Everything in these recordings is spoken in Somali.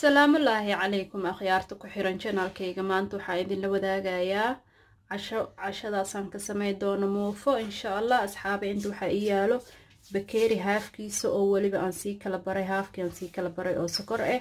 salaamalaahi calaykum akhyaarta ku xiran janaalkayga maanta waxaa idinla wadaagayaa casho cashadaasaan ka samey doono muufo insha allah asxaabe inta waxaa ii yaalo bakeeri haafkiisa oo weliba aan sii kala baray haafkii aan sii kala baray oo sokor ah eh.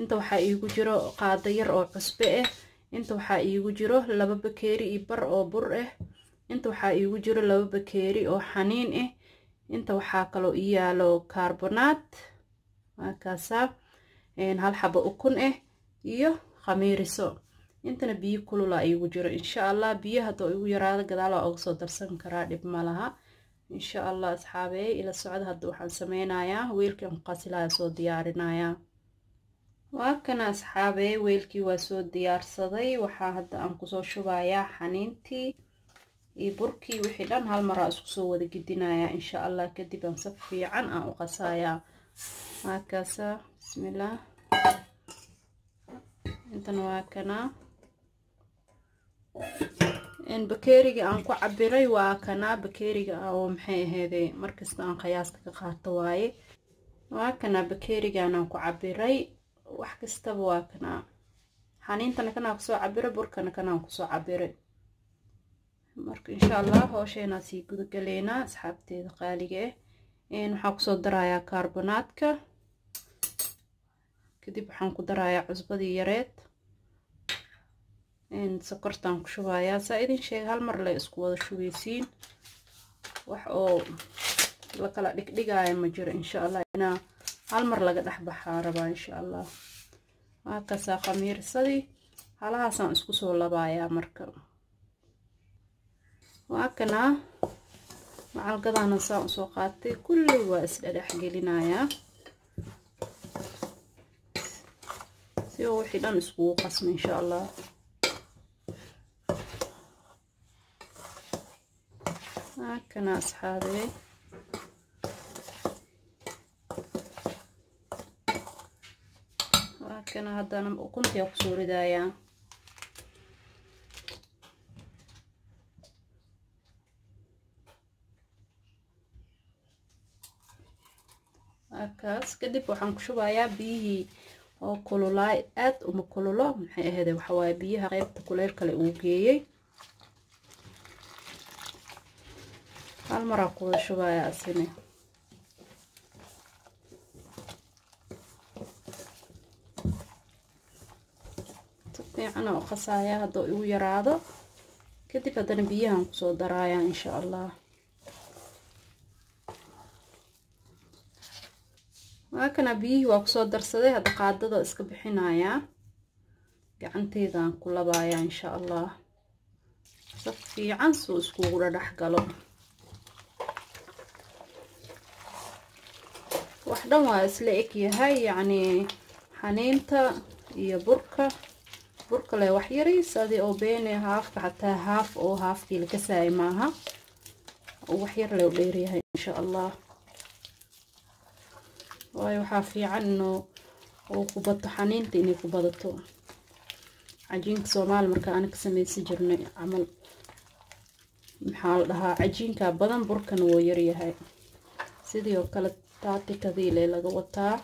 inta waxaa iigu jiro qaada yar oo cusbe ah inta waxaa iigu jiro laba bakeeri iyo bar oo bur ah inta waxaa iigu jiro laba bakeeri oo xaniin ah inta waxaa kaloo ii yaalo kaarbonaad maakaasaa hal xabo ukun ah iyo khamiiriso intana biyo kulula igu jiro insha allah biyo haddoo igu yaraado gadaal waa uga soo darsan karaa dhib malaha insha allah asxaabey ila socda hadda waxaan sameynayaa weelkii muqasilaya soo diyaarinayaa waa kana asxaabey weelkii waa soo diyaarsaday waxaa hadda aan kusoo shubayaa xaniintii iyo burkii wixii dhan hal maraa isku soo wada gidinayaa insha allah kadib aan si fiican aan u qasayaa waa kaasaa bismillaah intana waa kanaa bakeeriga aan ku cabiray waa kanaa bakeeriga ah, oo maxay aheedey eh, markasta aan qiyaaska ka qaato waaye waa kanaa bakeerigan aan ku cabiray wax kastaba waa kanaa xaniintana kanaa kusoo cabiray burkana kanaan kusoo cabiray marka insha allah hoosheenaa sii gudagaleynaa asxaabteeda qaaliga ah waxaan kusoo darayaa kaarbonaadka kadib waxaan ku darayaa cusbadii yareed sokortaan ku shubayaa saa idin sheega hal mar le isku wada shubaysiin wax oo la kala dhigdhigaaya ma jiro insha allah inaa hal mar laga dhex baxaa rabaa insha allah waakaasaa khamiirsadii halahaasaan isku soo labaayaa marka waakanaa macalgadana saa usoo qaatay kulli waa isdhadhex gelinayaa si oo wixii dhan iskugu qasmo insha allah haakana asxaabee haakana haddana ukuntiyaa kusoo ridayaa halkaas kadib waxaan ku shubayaa biyihii oo kululaay aad uma kululo maxay ahayde waxawaaye biyaha qeybta kuleyl kale uu geeyey hal maraa ku wada shubayaa asina si fiican oo qasaaya hadduu igu yaraado kadib haddana biyahan kusoo daraayaa insha allah waakana biyihii waa kusoo darsaday hadda qaadada iska bixinayaa gacanteydaan ku labayaa insha allah saf fiican suu iskugu dhadhex galo wax dhan waa isla eg yahay yacnii xaniinta iyo burka burka leh wax yariis adi oo beene haafka xataa haaf oo haafkii la kasaayay maaha wax yar u dheeryahay insha allah waayo waxaa fiican inuu uu ku bato xaniinta inay ku badato cajiinka soomaali markaa ana ka samaysan jirnay camal maxaa la dhahaa cajiinkaa badan burkana wuu yaryahay sidii oo kale taatikadiile laga wataa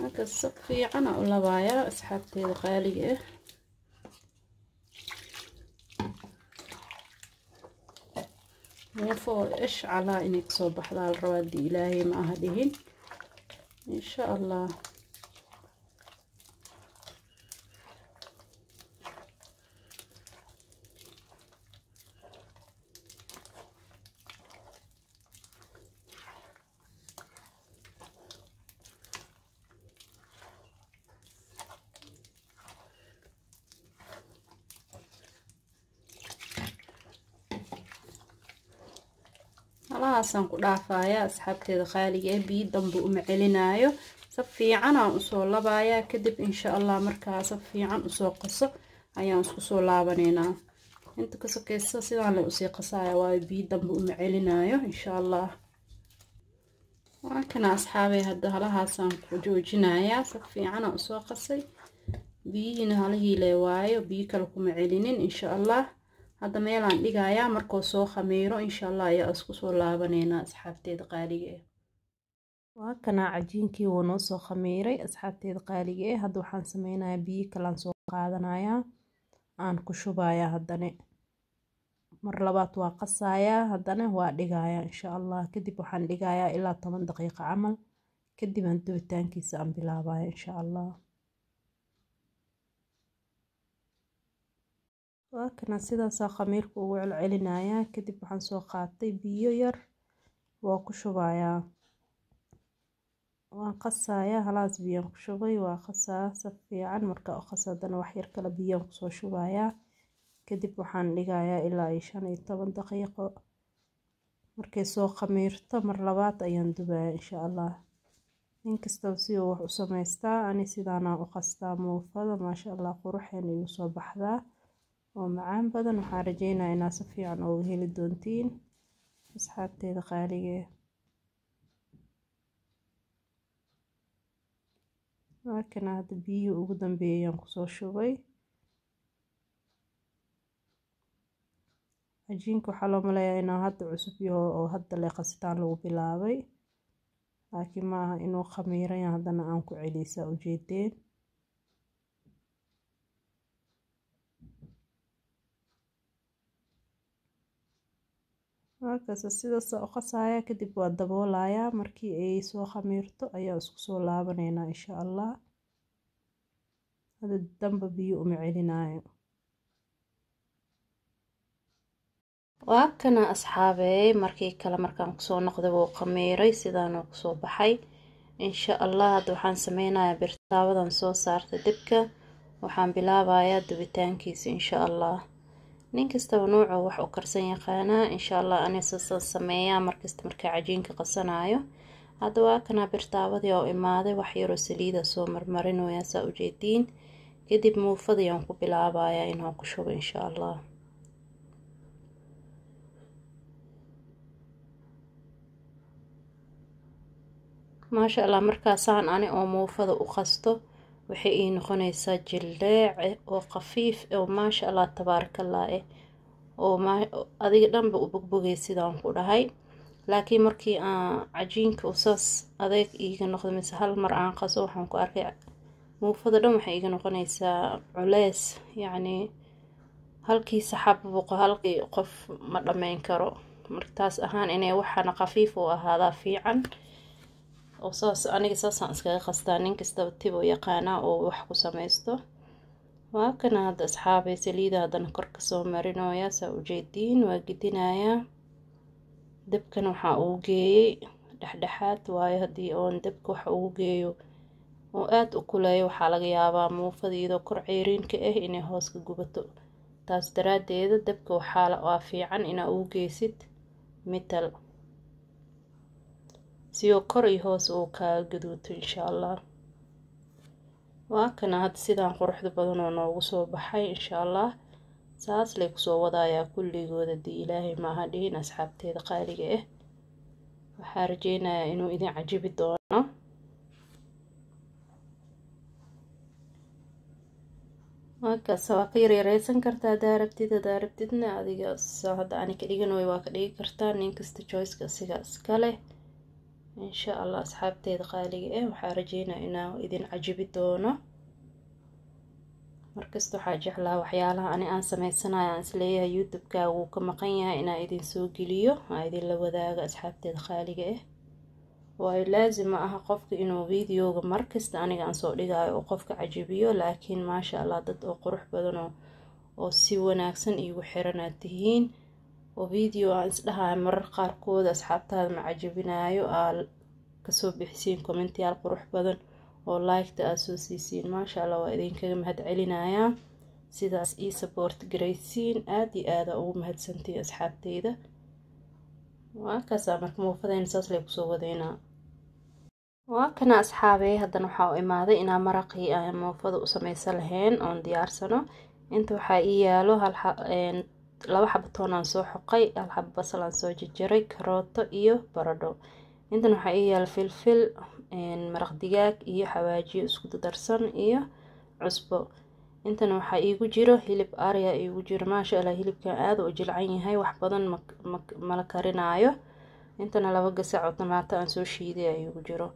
marka si fiicana u labaayaa asxaabteeda qaaliga ah وفوقش على انك صوب احلى الرواد دي الهي مع هذه ان شاء الله biyahaasaan ku dhaafayaa asxaabteeda qaaliga ee biyo dambe uma celinaayo sab fiicanaan usoo labayaa kadib insha allah markaa sab fiican usoo qaso ayaan isku soo laabaneynaa inta ka sokeysa sidaan la usii qasaya waayo biyo dambe uma celinaayo insha allah waa kana asxaabey hadda halahaasaan ku joojinayaa sab fiicanaan usoo qasay biyihiina halahii le waayo biyo kale kuma celinin insha allah hadda meelaan dhigaayaa markoo soo khamiiro insha allah ayaa isku soo laabaneynaa asxaabteeda qaaliga eh waa kanaa cajiinkii wuu noo soo khamiiray asxaabteeda qaaliga eh hadda waxaan sameynayaa biyo kalaan soo qaadanayaa aan ku shubayaa haddane mar labaad waa qasayaa haddana waa dhigayaa insha allah kadib waxaan dhigayaa ilaa toban daqiiqa camal kadib aan dubitaankiisa aan bilaabaya insha allah Waa kana sidaas aa ugu celcelinayaa kadib waxaan soo qaatay biyo yar waa ku shubayaa. Waan qasayaa halaas biyaan ku shubay waa qasaa si fiican markaa u qasadana wax yar kale biyaan kusoo shubayaa. Kadib waxaan dhigayaa ilaa iyo shan iyo toban daqiiqo. Markay soo khamiirto mar labaad ayaan dubayaa insha allah. In kastaba si uu wax u sameystaa ani sidaanaa u qastaa muufada maasha allah quruxeen igu soo baxdaa oo macaan badan waxaan rajaynayaa inaad si fiican uga heli doontiin asxaabteeda qaaligeed markana hadda biyihii ugu dambeeyay ayaan kusoo shubay cajiinka waxaa loo maleeyaa inuu hadda cusub yaho oo hadda le qasitaan lagu bilaabay laakiin ma aha inuu khamiiran haddana aan ku celisaa ujeedeen Markas sidhas aa uqasaya kadib waa wadabolaya markii ay soo aya iskusolabana inshaAllah, hada danba biya umacelinayo. Wa kana asxabey markii kale markaan kusoo noqday wuu khamiiray sidaanuu kusoo baxay insha allah hada waxaan sameynayaa sameynaya soo saartay dabka waxaan bilaabayaa dubitaankiisa insha allah nin kastaba nuuca wax u karsan yaqaanaa insha allah anisasan sameeyaa markasta markaa cajiinka qasanaayo haddaba akanaa birtaabadii oo imaaday wax yaroo saliida ah soo marmarinoyaa saa ujeediin kadib muufadii aan ku bilaabayaa inaan ku shubo insha allah maasha allah markaasaan ani oo muufada u qasto waxay ii noqoneysaa jildeece oo khafiif oo maasha allah tabaarakallah eh oo adiga dhanba u bogbogay sidaan ku dhahay laakiin markii aan cajiinka u saas adeeg iiga noqda mise hal mar aan qaso waxaan ku arkay muufada dhan waxay iga noqoneysaa culeys yacni halkii saxaab buqo halkii qof ma dhammayn karo mar taas ahaan inay waxaana khafiif u ahaadaa fiican oo saas aniga saasaan iskaga qastaa nin kastaba tiboo yaqaanaa oo wax ku samaysto waa kana hadda asxaabay saliida haddana kor kasoo marinoyaa saa ujeediin waa gedinayaa dabkan waxaa uu geeyey dhexdhexaad waayo haddii oon dabka wax ugu geeyo oo aada u kuleeyo waxaa laga yaabaa muufada iyadoo kor ceyriinka ah inay hoos ka gubato taas daraadeeda dabka waxaa aa fiican inaa ugu geysid mital siuu koray hoos uu kaaga gaduuto insha allah waa kana hadda sidaan quruxda badan oo noogu soo baxay insha allah saas lay kusoo wadaayaa kulligooda dii ilaahay maaha dhihin asxaabteeda qaaliga ah waxaa rajeynayaa inuu idin cajibi doono waakaas waa ka yaryareysan kartaa hadaa rabtid hadaa adiga hadda ani ka dhigan way waa ka dhigi kartaa nin kasta joyceka sigaas kale insha allah asxaabteeda qaaliga eh waxaa rajeynaa inaa idin cajibi doono markasta waxaa jeclaa waxyaalaha ani aan sameysanayo aan isleeyahay youtube-ka wuu ka maqan yahay inaa idin soo geliyo aa idinla la wadaago asxaabteeda qaaliga ah waayo laazim ma aha qofka inuu videoga markasta aniga aan soo dhigaayo oo qofka cajibiyo laakiin maasha allah dad oo qurux badan oo si wanaagsan iigu xiranaad tihiin ovidio aan isdhahay marar qaarkood asxaabtaada macajabinaayo aa kasoo bixisiin commentiyaal qurux badan oo laygta aad soo siisiin maasha allah waa idinkaga mahad celinayaa sidaas ii saboort garaysiin aada iyo aada ugu mahadsantiin asxaabteyda waa marka muufadayna saas lay kusoo wadaynaa waa kana asxaabee haddana waxaa u imaaday inaa maraqii aan muufada u samaysan laheyn oon diyaarsano inta waxaa ii yaalo laba xaba toon soo xoqay hal xaba basal aan soo jarjaray karooto iyo baradho intan waxaa ii yaal filfil maraq digaag iyo xawaajiyo isku darsan iyo cusbo intana waxaa iigu jiro hilib arya iigu jiro maasha allah hilibkan aada u jilcan yahay wax badan mala karinaayo intana laba gasac oo tamaato aan soo shiiday iigu jiro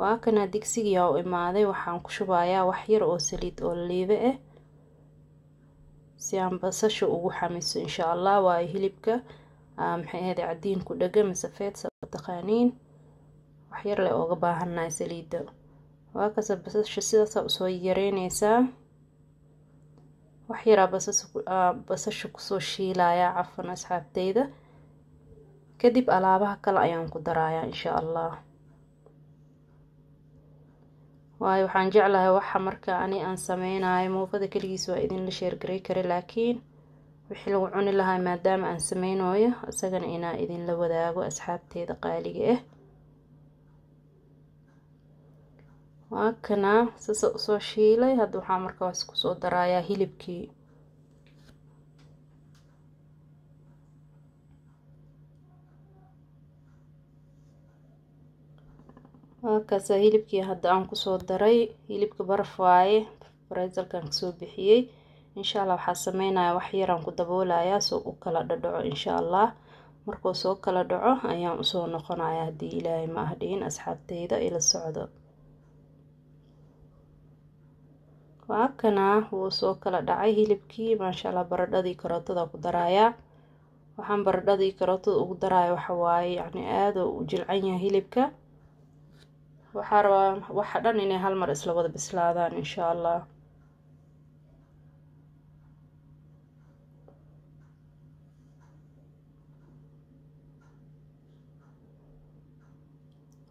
waa kana digsigiyaa u imaaday waxaan ku shubayaa wax yar oo saliid oo liibe ah si aan basasha ugu xamiso insha allah waayo hilibka ah, maxay cadiin ku dhega mise feedsa taqaaniin yar le ooga baahannahay saliida waa kasa basasha sidaasaa usoo yareyneysaa wax yaraa basasha kusoo ah, shiilayaa cafan asxaabteyda kadib alaabaha kale ayaan ku darayaa insha allah waayo waxaan jeclahay waxa marka ani aan sameynayo muufada keligiis waa idinla sheergaray kare laakiin wixii lagu cuni lahaa maadaama aan sameynooyo isagana inaa idinla wadaago asxaabteeda qaaliga ah waa kana sasa usoo shiilay hadda waxaa marka markaas kusoo daraayaa hilibkii markaas hilibkii hadda aan kusoo daray hilibka baraf waaye bareesalkan kasoo bixiyey insha allah waxaa sameynaya wax yaraan ku daboolayaa soo u kala dhadhaco insha allah markuu soo kala dhaco ayaan usoo noqonaya haddii ilaahay ma ahdhihin asxaabteyda ila socdo waakana wuu soo kala dhacay hilibkii maasha allah baradhadii karootada ku darayaa waxaan baradhadii karootada ugu daraya waxawaaye yacni aaduu u jilcan yahay hilibka waxaa rabaa waxa dhan inay hal mar isla wada bislaadaan insha allah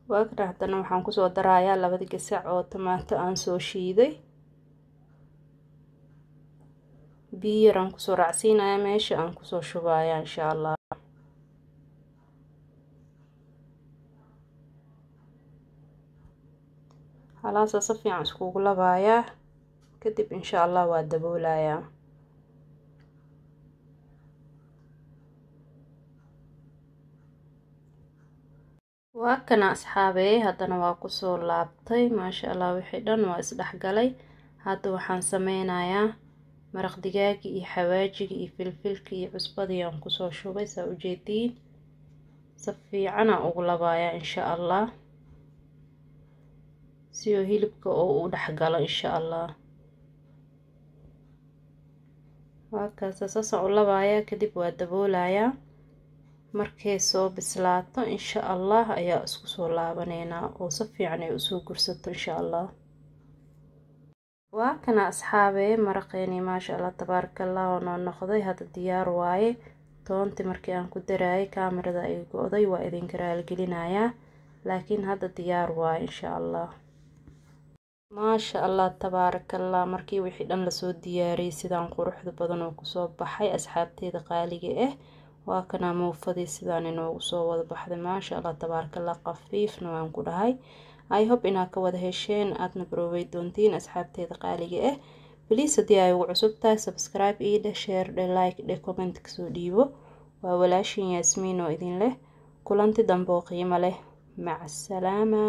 waakana haddana waxaan kusoo darayaa labada gasac oo tamaato aan soo shiiday biyo yar aan kusoo raacsiinayaa meesha aan kusoo shubaayaa insha allah halaasa si fiican iskuugu labaayaa kadib insha allah waa daboolayaa waa kana asxaabeeyey haddana waa kusoo laabtay maasha allah wixii dhan waa isdhexgalay hadda waxaan sameynayaa maraq digaagii iyo xawaajiga iyo filfilka iyo cusbadii aan kusoo shubay saa ujeediin si fiicana ugu labaayaa insha allah siyo hilibka oo uu dhexgalo insha allah waa sasoo u labayaa kadib waa daboolayaa markay soo bislaato insha allah ayaa isku soo laabaneynaa oo si fiican ay usoo gursato insha allah waa kana asxaabee maraqeeni maasha allah tabaarakallah oo noo noqday hadda diyaar waaye toontii markii aan ku darayay kaamarada ay go-day waa idinka raalgelinayaa laakiin hadda diyaar waaye insha allah maasha Allah tabarakallah markii wixii dhan lasoo diyaariyey sidaan quruxda badan oo kusoo baxay asxaabteeda qaaliga ah waa kanaa muufadii sidaan inoogu soo wada baxday maasha allah tabaarakallah qafiifna waan ku dhahay i hope inaa ka wada hesheen aadna baroobay doontiin asxaabteeda qaaliga ah eh. beliis haddii ay ugu cusub tahay subscribe ii dheh share dhe like dhe comment kasoo dhiibo waa walaashin yaasmiin oo idin leh kulanti dambe oo qiimo leh macasalaama